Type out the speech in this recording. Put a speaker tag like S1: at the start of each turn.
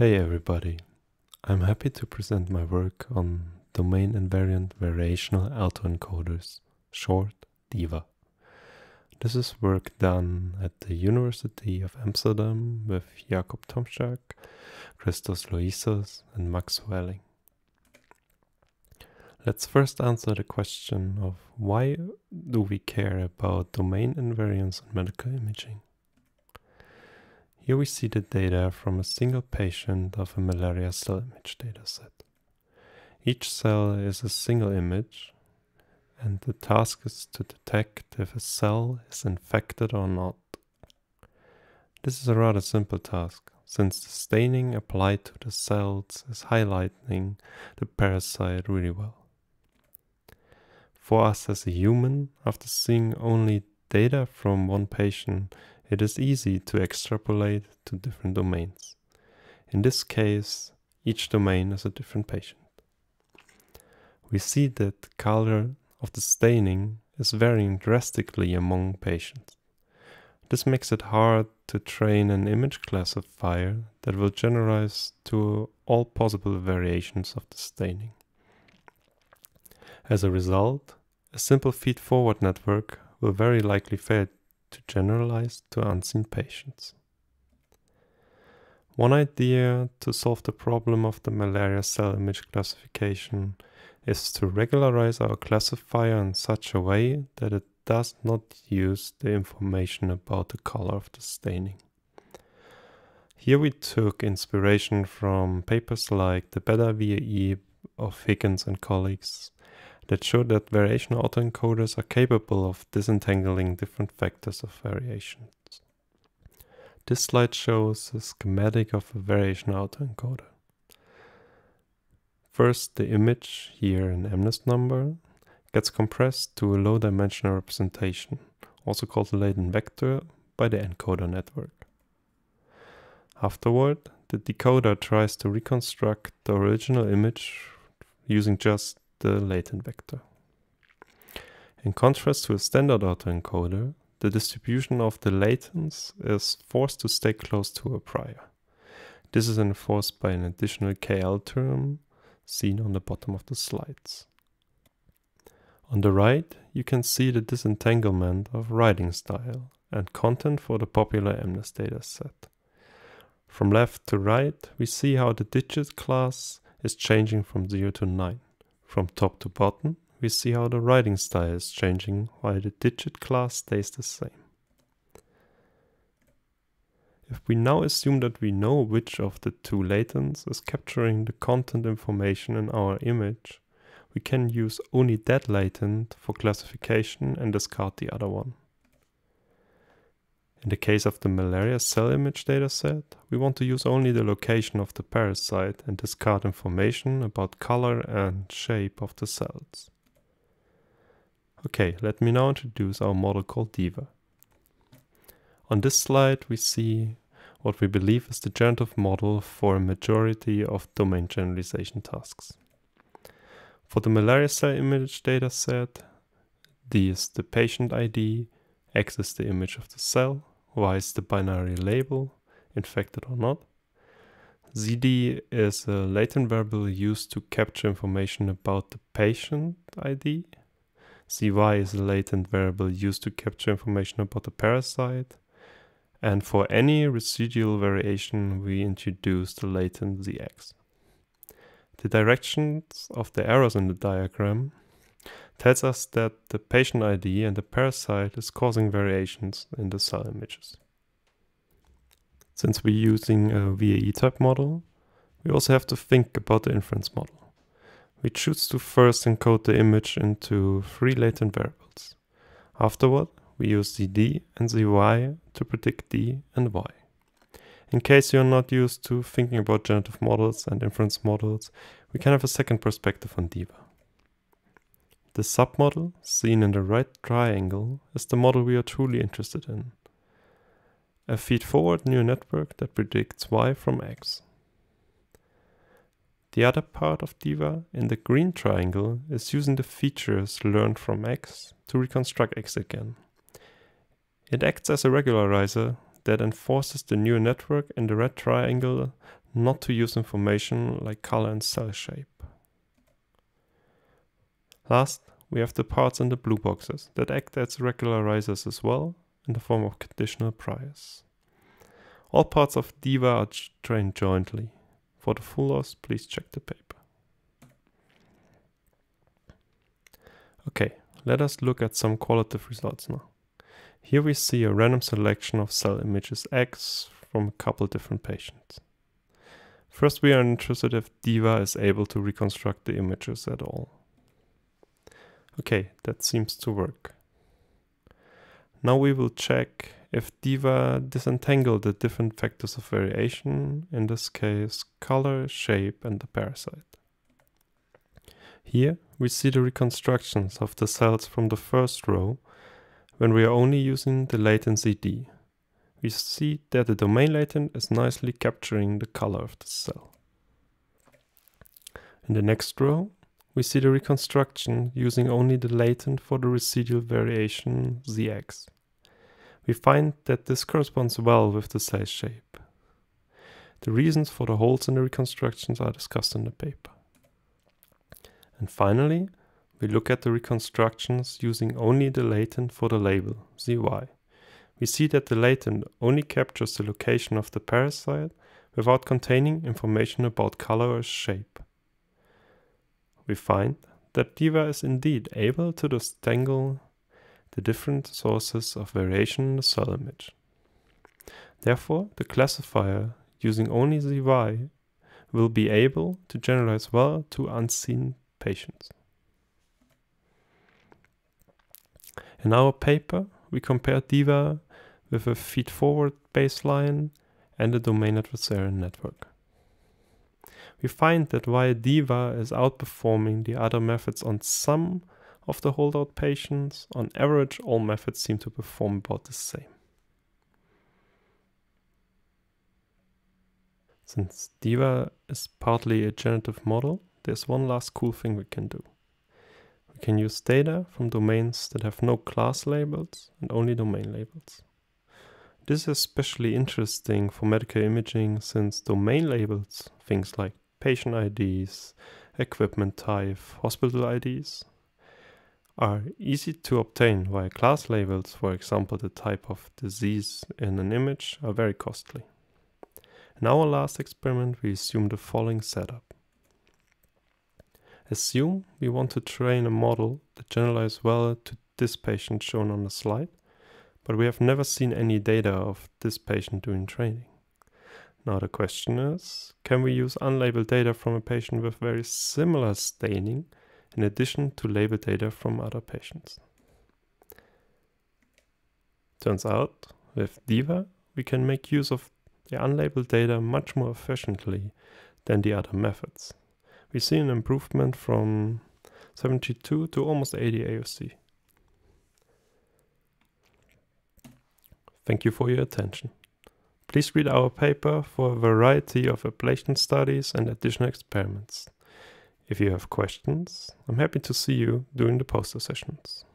S1: Hey everybody, I'm happy to present my work on domain invariant variational autoencoders, short DIVA. This is work done at the University of Amsterdam with Jakob Tomczak, Christos Loisos and Max Welling. Let's first answer the question of why do we care about domain invariance in medical imaging? Here we see the data from a single patient of a malaria cell image dataset. Each cell is a single image and the task is to detect if a cell is infected or not. This is a rather simple task, since the staining applied to the cells is highlighting the parasite really well. For us as a human, after seeing only data from one patient, it is easy to extrapolate to different domains. In this case, each domain is a different patient. We see that color of the staining is varying drastically among patients. This makes it hard to train an image classifier that will generalize to all possible variations of the staining. As a result, a simple feed-forward network will very likely fail to generalize to unseen patients. One idea to solve the problem of the malaria cell image classification is to regularize our classifier in such a way that it does not use the information about the color of the staining. Here we took inspiration from papers like the Beta VAE of Higgins and colleagues that show that variation autoencoders are capable of disentangling different factors of variations. This slide shows a schematic of a variation autoencoder. First, the image, here an MNIST number, gets compressed to a low-dimensional representation, also called a latent vector, by the encoder network. Afterward, the decoder tries to reconstruct the original image using just the latent vector. In contrast to a standard autoencoder, the distribution of the latents is forced to stay close to a prior. This is enforced by an additional KL term seen on the bottom of the slides. On the right, you can see the disentanglement of writing style and content for the popular MNIST dataset. From left to right, we see how the digit class is changing from 0 to 9. From top to bottom, we see how the writing style is changing while the digit class stays the same. If we now assume that we know which of the two latents is capturing the content information in our image, we can use only that latent for classification and discard the other one. In the case of the malaria cell image dataset, we want to use only the location of the parasite and discard information about color and shape of the cells. Okay, let me now introduce our model called DIVA. On this slide we see what we believe is the generative model for a majority of domain generalization tasks. For the malaria cell image dataset, D is the patient ID, X is the image of the cell, why is the binary label infected or not? ZD is a latent variable used to capture information about the patient ID. ZY is a latent variable used to capture information about the parasite. And for any residual variation, we introduce the latent ZX. The directions of the arrows in the diagram tells us that the patient ID and the parasite is causing variations in the cell images. Since we're using a VAE type model, we also have to think about the inference model. We choose to first encode the image into three latent variables. Afterward, we use the D and the Y to predict D and Y. In case you're not used to thinking about generative models and inference models, we can have a second perspective on DIVA. The submodel, seen in the right triangle, is the model we are truly interested in. A feed-forward neural network that predicts Y from X. The other part of DIVA in the green triangle is using the features learned from X to reconstruct X again. It acts as a regularizer that enforces the neural network in the red triangle not to use information like color and cell shape. Last, we have the parts in the blue boxes that act as regularizers as well in the form of conditional priors. All parts of diva are trained jointly. For the full loss, please check the paper. Okay, let us look at some qualitative results now. Here we see a random selection of cell images X from a couple different patients. First we are interested if DIVA is able to reconstruct the images at all. Okay, that seems to work. Now we will check if Diva disentangled the different factors of variation, in this case color, shape and the parasite. Here we see the reconstructions of the cells from the first row when we are only using the latency D. We see that the domain latent is nicely capturing the color of the cell. In the next row we see the reconstruction using only the latent for the residual variation zx. We find that this corresponds well with the cell shape. The reasons for the holes in the reconstructions are discussed in the paper. And finally, we look at the reconstructions using only the latent for the label, zy. We see that the latent only captures the location of the parasite without containing information about color or shape we find that Diva is indeed able to distangle the different sources of variation in the cell image. Therefore, the classifier using only the Y will be able to generalize well to unseen patients. In our paper, we compared DIVA with a feed-forward baseline and a domain adversarial network we find that while DIVA is outperforming the other methods on some of the holdout patients, on average all methods seem to perform about the same. Since DIVA is partly a generative model, there's one last cool thing we can do. We can use data from domains that have no class labels and only domain labels. This is especially interesting for medical imaging since domain labels, things like patient IDs, equipment type, hospital IDs, are easy to obtain while class labels, for example the type of disease in an image, are very costly. In our last experiment we assume the following setup. Assume we want to train a model that generalizes well to this patient shown on the slide but we have never seen any data of this patient doing training. Now the question is, can we use unlabeled data from a patient with very similar staining in addition to labeled data from other patients? Turns out, with DIVA, we can make use of the unlabeled data much more efficiently than the other methods. We see an improvement from 72 to almost 80 AOC. Thank you for your attention. Please read our paper for a variety of ablation studies and additional experiments. If you have questions, I'm happy to see you during the poster sessions.